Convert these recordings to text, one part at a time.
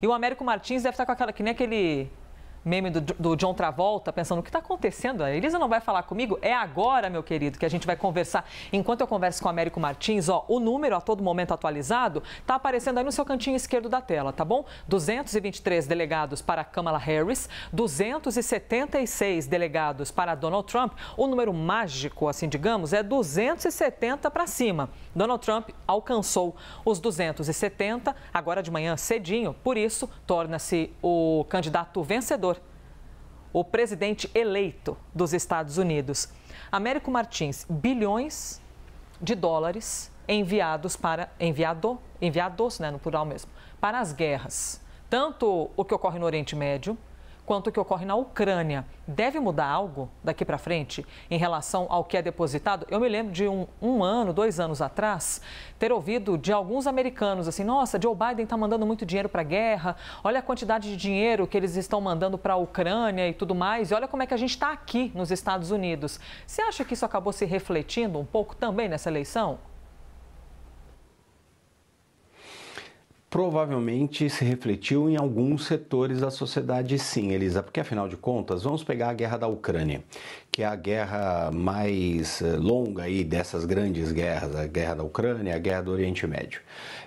E o Américo Martins deve estar tá com aquela, que nem aquele meme do, do John Travolta, pensando o que está acontecendo? A Elisa não vai falar comigo? É agora, meu querido, que a gente vai conversar. Enquanto eu converso com o Américo Martins, ó, o número a todo momento atualizado está aparecendo aí no seu cantinho esquerdo da tela, tá bom? 223 delegados para Kamala Harris, 276 delegados para Donald Trump. O número mágico, assim digamos, é 270 para cima. Donald Trump alcançou os 270 agora de manhã cedinho, por isso torna-se o candidato vencedor o presidente eleito dos Estados Unidos. Américo Martins, bilhões de dólares enviados para enviado, enviados, né, no plural mesmo, para as guerras. Tanto o que ocorre no Oriente Médio, quanto o que ocorre na Ucrânia. Deve mudar algo daqui para frente em relação ao que é depositado? Eu me lembro de um, um ano, dois anos atrás, ter ouvido de alguns americanos assim: nossa, Joe Biden está mandando muito dinheiro para a guerra, olha a quantidade de dinheiro que eles estão mandando para a Ucrânia e tudo mais, e olha como é que a gente está aqui nos Estados Unidos. Você acha que isso acabou se refletindo um pouco também nessa eleição? provavelmente se refletiu em alguns setores da sociedade, sim, Elisa, porque afinal de contas, vamos pegar a guerra da Ucrânia que é a guerra mais eh, longa aí dessas grandes guerras, a guerra da Ucrânia, a guerra do Oriente Médio.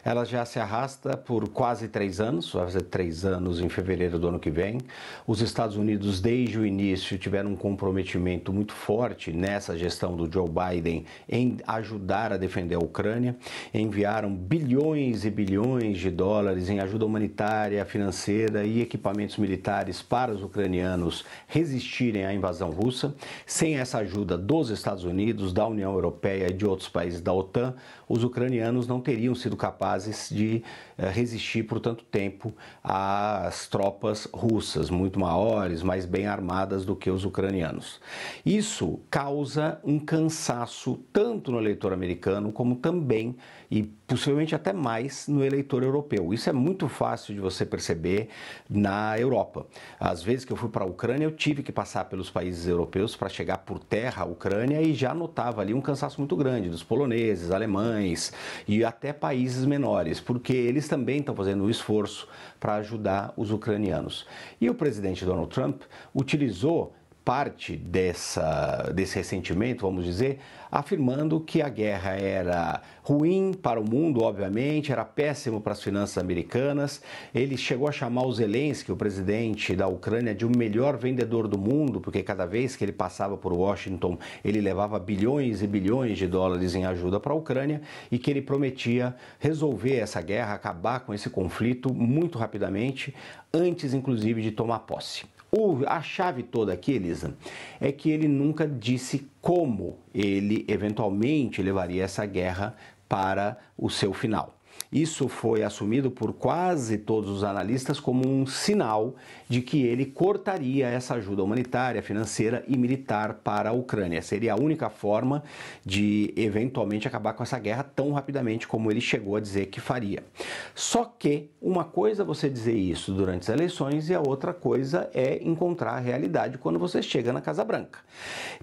Ela já se arrasta por quase três anos, vai fazer três anos em fevereiro do ano que vem. Os Estados Unidos, desde o início, tiveram um comprometimento muito forte nessa gestão do Joe Biden em ajudar a defender a Ucrânia. Enviaram bilhões e bilhões de dólares em ajuda humanitária, financeira e equipamentos militares para os ucranianos resistirem à invasão russa. Sem essa ajuda dos Estados Unidos, da União Europeia e de outros países da OTAN, os ucranianos não teriam sido capazes de eh, resistir por tanto tempo às tropas russas, muito maiores, mais bem armadas do que os ucranianos. Isso causa um cansaço tanto no eleitor americano como também e possivelmente até mais no eleitor europeu. Isso é muito fácil de você perceber na Europa. Às vezes que eu fui para a Ucrânia, eu tive que passar pelos países europeus para chegar por terra à Ucrânia e já notava ali um cansaço muito grande dos poloneses, alemães e até países menores, porque eles também estão fazendo o um esforço para ajudar os ucranianos. E o presidente Donald Trump utilizou parte dessa, desse ressentimento, vamos dizer, afirmando que a guerra era ruim para o mundo, obviamente, era péssimo para as finanças americanas. Ele chegou a chamar o Zelensky, o presidente da Ucrânia, de o um melhor vendedor do mundo, porque cada vez que ele passava por Washington, ele levava bilhões e bilhões de dólares em ajuda para a Ucrânia e que ele prometia resolver essa guerra, acabar com esse conflito muito rapidamente, antes inclusive de tomar posse. O, a chave toda aqui, Elisa, é que ele nunca disse como ele eventualmente levaria essa guerra para o seu final. Isso foi assumido por quase todos os analistas como um sinal de que ele cortaria essa ajuda humanitária, financeira e militar para a Ucrânia. Seria a única forma de eventualmente acabar com essa guerra tão rapidamente como ele chegou a dizer que faria. Só que uma coisa é você dizer isso durante as eleições e a outra coisa é encontrar a realidade quando você chega na Casa Branca.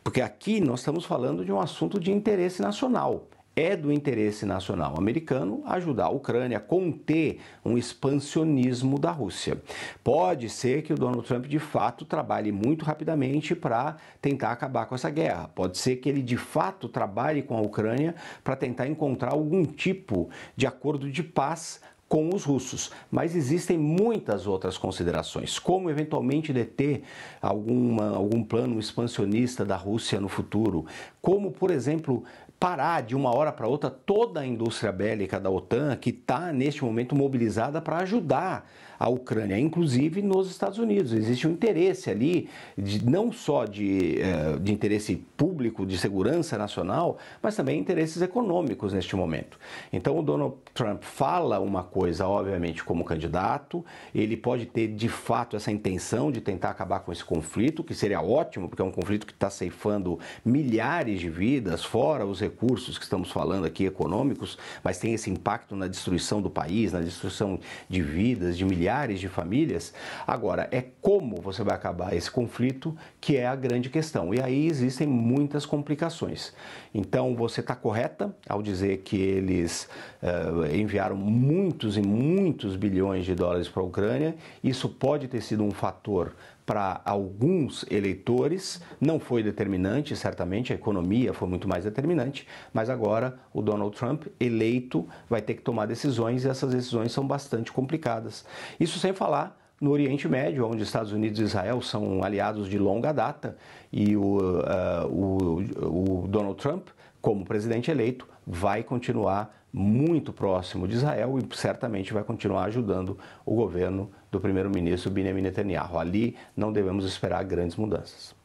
Porque aqui nós estamos falando de um assunto de interesse nacional é do interesse nacional americano ajudar a Ucrânia a conter um expansionismo da Rússia. Pode ser que o Donald Trump de fato trabalhe muito rapidamente para tentar acabar com essa guerra. Pode ser que ele de fato trabalhe com a Ucrânia para tentar encontrar algum tipo de acordo de paz com os russos, mas existem muitas outras considerações, como eventualmente deter alguma, algum plano expansionista da Rússia no futuro, como, por exemplo, parar de uma hora para outra toda a indústria bélica da OTAN, que está neste momento mobilizada para ajudar a Ucrânia, inclusive nos Estados Unidos. Existe um interesse ali, de, não só de, eh, de interesse público, de segurança nacional, mas também interesses econômicos neste momento. Então, o Donald Trump fala uma coisa coisa, obviamente, como candidato, ele pode ter de fato essa intenção de tentar acabar com esse conflito, que seria ótimo, porque é um conflito que está ceifando milhares de vidas, fora os recursos que estamos falando aqui econômicos, mas tem esse impacto na destruição do país, na destruição de vidas, de milhares de famílias. Agora, é como você vai acabar esse conflito que é a grande questão. E aí existem muitas complicações. Então, você está correta ao dizer que eles uh, enviaram muitos muitos e muitos bilhões de dólares para a Ucrânia. Isso pode ter sido um fator para alguns eleitores, não foi determinante, certamente, a economia foi muito mais determinante, mas agora o Donald Trump, eleito, vai ter que tomar decisões e essas decisões são bastante complicadas. Isso sem falar no Oriente Médio, onde Estados Unidos e Israel são aliados de longa data, e o, uh, o, o Donald Trump, como presidente eleito, vai continuar muito próximo de Israel e certamente vai continuar ajudando o governo do primeiro-ministro Benjamin Netanyahu. Ali não devemos esperar grandes mudanças.